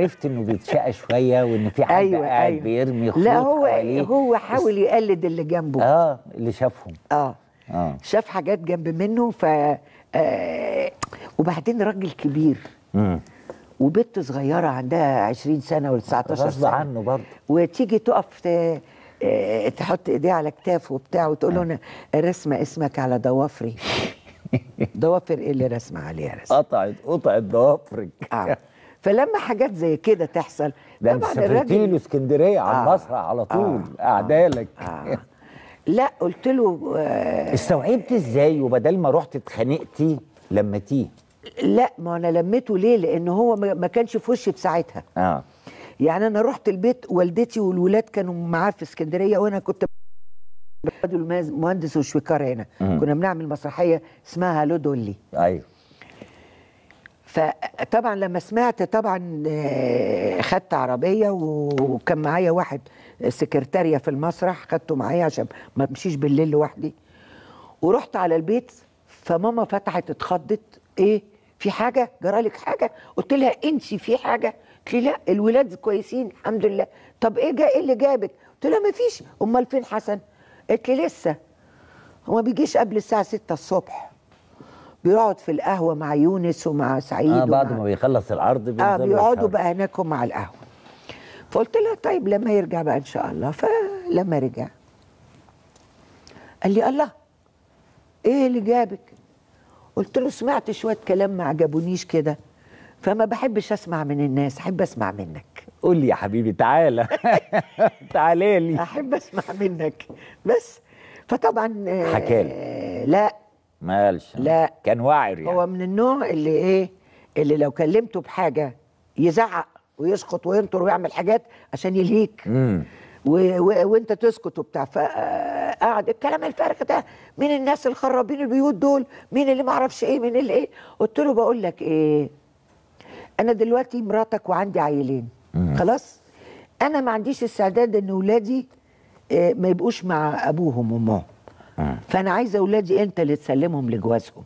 عرفت انه بيتشقى شويه وان في حد أيوة قاعد أيوة. بيرمي خيوط لا هو عليه. هو حاول يقلد اللي جنبه اه اللي شافهم اه اه شاف حاجات جنب منه ف آه وبعدين راجل كبير امم وبنت صغيره عندها 20 سنه ولا 19 سنه غصب عنه برضه وتيجي تقف آه، تحط ايديها على كتافه وبتاع وتقول له آه. انا رسمه اسمك على ضوافري ضوافر ايه اللي رسمه عليها رسمه قطعت قطعت ضوافرك آه. فلما حاجات زي كده تحصل ده انت سافرتي له اسكندريه على آه المسرح على طول آه اعدالك آه. آه لا قلت له آه استوعبت ازاي وبدل ما رحت اتخانقتي لمتيه لا ما انا لميته ليه لان هو ما كانش في وشي في ساعتها اه يعني انا رحت البيت والدتي والولاد كانوا معاه في اسكندريه وانا كنت مهندس وشويكار هنا كنا بنعمل مسرحيه اسمها لودولي ايوه فطبعا لما سمعت طبعا آه، خدت عربيه وكان معايا واحد سكرتاريه في المسرح خدته معايا عشان ما امشيش بالليل لوحدي ورحت على البيت فماما فتحت اتخضت ايه في حاجه جرالك حاجه قلت لها انت في حاجه قلت لي لا الولاد كويسين الحمد لله طب ايه جا ايه اللي جابك قلت لها ما فيش امال فين حسن قالت لي لسه هو ما بيجيش قبل الساعه 6 الصبح بيقعد في القهوه مع يونس ومع سعيد آه بعد ما بيخلص العرض اه بيقعدوا بقى هناك مع القهوه فقلت لها طيب لما يرجع بقى ان شاء الله فلما رجع قال لي الله ايه اللي جابك قلت له سمعت شويه كلام ما عجبونيش كده فما بحبش اسمع من الناس احب اسمع منك قول لي يا حبيبي تعالى تعالى لي احب اسمع منك بس فطبعا حكالي آه، لا مالش لا كان واعر يعني هو من النوع اللي ايه اللي لو كلمته بحاجه يزعق ويسقط وينطر ويعمل حاجات عشان يلهيك و... و... وانت تسكت وبتاع فقعد الكلام الفارغ ده مين الناس الخرابين البيوت دول مين اللي ما اعرفش ايه مين اللي ايه قلت له بقول لك ايه انا دلوقتي مراتك وعندي عيلين مم. خلاص انا ما عنديش استعداد ان ولادي آه، ما يبقوش مع ابوهم وامهم فانا عايز اولادي انت اللي تسلمهم لجوازهم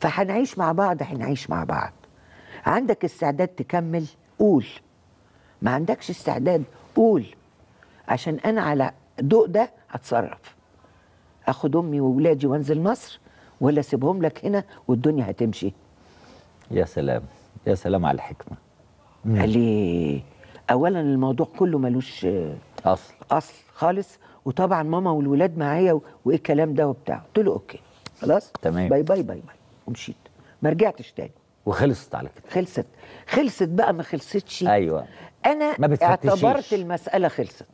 فهنعيش مع بعض هنعيش مع بعض عندك استعداد تكمل قول ما عندكش استعداد قول عشان انا على ضوء ده هتصرف اخد امي واولادي وانزل مصر ولا اسيبهم لك هنا والدنيا هتمشي يا سلام يا سلام على الحكمه ليه اولا الموضوع كله ملوش اصل اصل خالص وطبعا ماما والولاد معايا وايه الكلام ده وبتاع قلت له اوكي خلاص تمام باي باي باي باي ومشيت ما رجعتش تاني وخلصت على كده خلصت خلصت بقى ما خلصتش ايوه انا ما اعتبرت المساله خلصت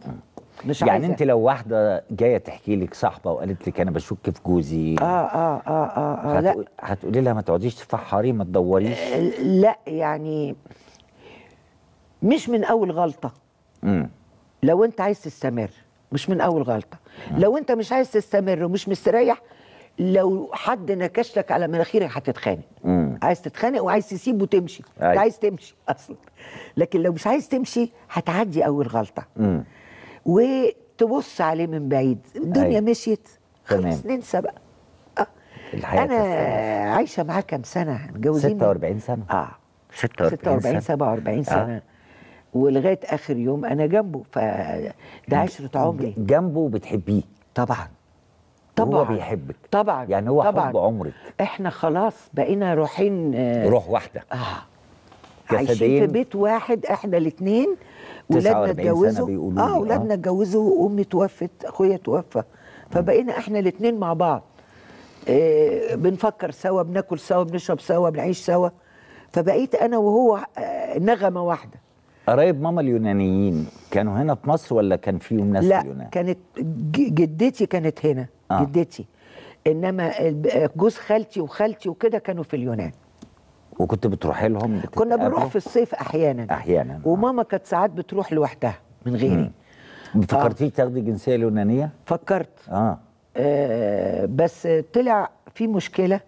مش يعني عايزة. انت لو واحده جايه تحكي لك صاحبه وقالت لك انا بشك في جوزي اه اه اه اه, آه هتقول لا هتقولي لها ما تقعديش تفحري ما تدوريش آه، لا يعني مش من اول غلطه امم لو انت عايز تستمر مش من اول غلطه آه. لو انت مش عايز تستمر ومش مستريح لو حد نكش لك على مناخيرك هتتخانق عايز تتخانق وعايز تسيب وتمشي انت عايز تمشي اصلا لكن لو مش عايز تمشي هتعدي اول غلطه مم. وتبص عليه من بعيد الدنيا أي. مشيت خلاص ننسى بقى آه. الحياة انا عايشه معاه كام سنه متجوزين 46 سنه اه 46 47 سنه 47 آه. سنه آه. ولغايه اخر يوم انا جنبه فده عشره عمري جنبه بتحبيه طبعا طبعا هو بيحبك طبعا يعني هو طبعا حب عمرك احنا خلاص بقينا آه روح واحده اه عايشين في بيت واحد احنا الاثنين ولادنا اتجوزوا آه،, اه ولادنا اتجوزوا وامي توفت اخويا توفى آه. فبقينا احنا الاثنين مع بعض إيه بنفكر سوا بناكل سوا بنشرب سوا بنعيش سوا فبقيت انا وهو آه، نغمه واحده قرايب ماما اليونانيين كانوا هنا في مصر ولا كان فيهم ناس لا في اليونان؟ لا كانت جدتي كانت هنا آه. جدتي انما جوز خالتي وخالتي وكده كانوا في اليونان وكنت بتروحي لهم كنا بنروح في الصيف احيانا احيانا آه. وماما كانت ساعات بتروح لوحدها من غيري فكرتيش آه. تاخدي الجنسيه اليونانيه؟ فكرت آه. اه بس طلع في مشكله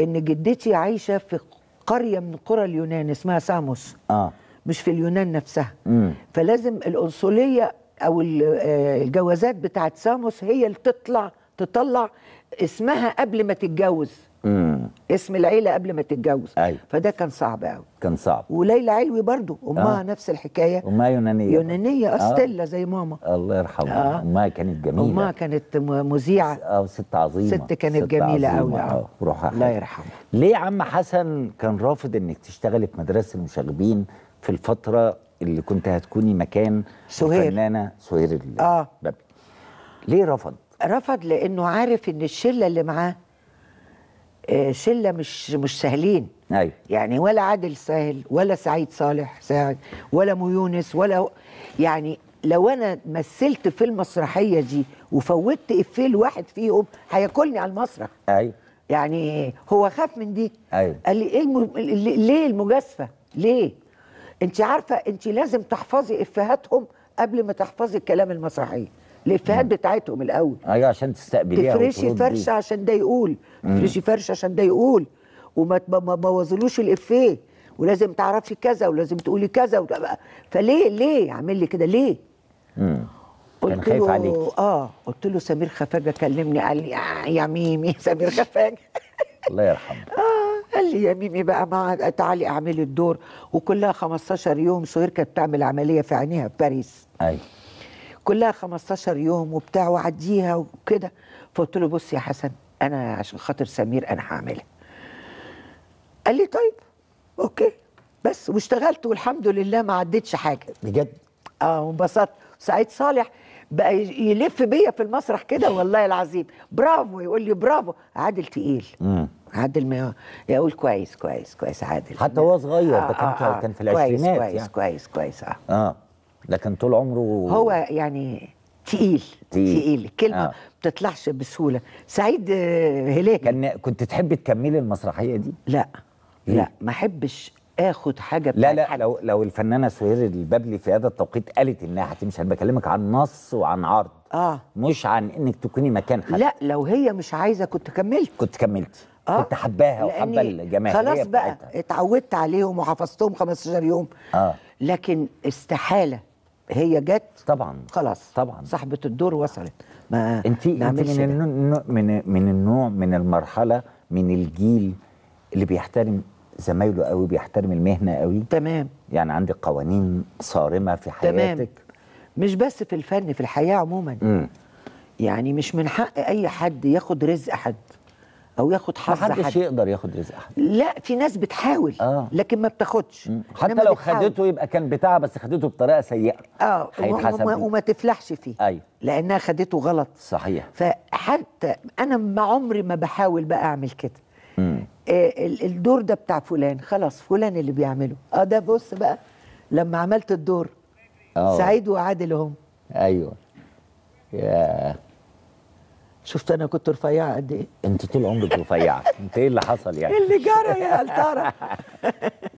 ان جدتي عايشه في قريه من قرى اليونان اسمها ساموس اه مش في اليونان نفسها مم. فلازم القنصليه او آه، الجوازات بتاعت ساموس هي اللي تطلع تطلع اسمها قبل ما تتجوز مم. اسم العيله قبل ما تتجوز أيوة. فده كان صعب قوي كان صعب وليلى علوي برضو امها آه. نفس الحكايه امها يونانيه يونانيه آه. استيلا آه. زي ماما الله يرحمها آه. امها كانت جميله امها كانت مذيعه اه ست عظيمه ست كانت ست جميله قوي آه. اه روحها الله يرحمها ليه عم حسن كان رافض انك تشتغلي في مدرسه المشاغبين في الفتره اللي كنت هتكوني مكان سهير الفنانه سهير البابي آه. ليه رفض؟ رفض لانه عارف ان الشله اللي معاه آه، شله مش مش سهلين أيوة. يعني ولا عادل سهل ولا سعيد صالح ساعد ولا مو يونس ولا يعني لو انا مثلت في المسرحيه دي وفوتت افيه لواحد فيهم هياكلني على المسرح ايوه يعني هو خاف من دي ايوه قال لي ايه الم... ليه المجازفه؟ ليه؟ انت عارفه انت لازم تحفظي افهاتهم قبل ما تحفظي الكلام المسرحيه الافيهات بتاعتهم الاول ايوه عشان تستقبليها تفرشي فرشه عشان ده يقول تفرشي فرشه عشان ده يقول وما تبوظلوش الافيه ولازم تعرفي كذا ولازم تقولي كذا فليه ليه عامل لي كده ليه؟ امم كان خايف له... عليك اه قلت له سمير خفاجه كلمني قال لي آه يا ميمي سمير خفاجه الله يرحمه آه. لي يا ميمي بقى ما تعالي اعملي الدور وكلها 15 يوم سهير كانت بتعمل عمليه في عينيها في باريس ايوه كلها 15 يوم وبتاع وعديها وكده فقلت له بص يا حسن انا عشان خاطر سمير انا هعملها قال لي طيب اوكي بس واشتغلت والحمد لله ما عدتش حاجه بجد اه وانبسطت سعيد صالح بقى يلف بيا في المسرح كده والله العظيم برافو يقول لي برافو عادل تقيل امم عادل ما يقول كويس كويس كويس عادل حتى هو صغير آه ده كان آه كان في العشرينات كويس يعني. كويس كويس اه اه لكن طول عمره هو يعني تقيل تقيل, تقيل. الكلمه آه. بتطلعش بسهوله سعيد آه، هلال كان كنت تحبي تكملي المسرحيه دي لا لا ما احبش اخد حاجه لا لا حد. لو لو الفنانه سهير البابلي في هذا التوقيت قالت انها هتمشي انا بكلمك عن نص وعن عرض اه مش عن انك تكوني مكان حد لا لو هي مش عايزه كنت كملت كنت كملت آه كنت حباها وحابه الجماهير خلاص بقى بتاعتها. اتعودت عليهم وحفظتهم 15 يوم اه لكن استحاله هي جت طبعا خلاص طبعا صاحبه الدور وصلت ما انت انت من النوع من من النوع من المرحله من الجيل اللي بيحترم زمايله قوي بيحترم المهنه قوي تمام يعني عندك قوانين صارمه في حياتك تمام. مش بس في الفن في الحياه عموما م. يعني مش من حق اي حد ياخد رزق حد او ياخد حظ حد محدش يقدر ياخد رزق حد لا في ناس بتحاول آه. لكن ما بتاخدش حتى لو بتحاول. خدته يبقى كان بتاعها بس خدته بطريقه سيئه اه وما, وما تفلحش فيه ايوه لانها خدته غلط صحيح فحتى انا ما عمري ما بحاول بقى اعمل كده آه الدور ده بتاع فلان خلاص فلان اللي بيعمله اه ده بص بقى لما عملت الدور أوه. سعيد وعادل هم ايوه ياه yeah. شفت انا كنت رفيعه قد ايه انت طول عمرك رفيعه انت ايه اللي حصل يعني اللي جرى يا هل ترى